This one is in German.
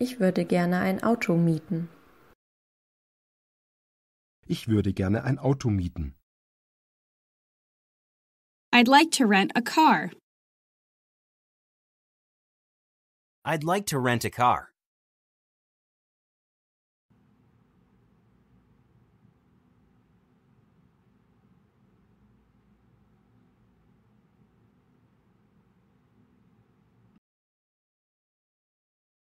Ich würde gerne ein Auto mieten. Ich würde gerne ein Auto mieten. I'd like to rent a car. I'd like to rent a car.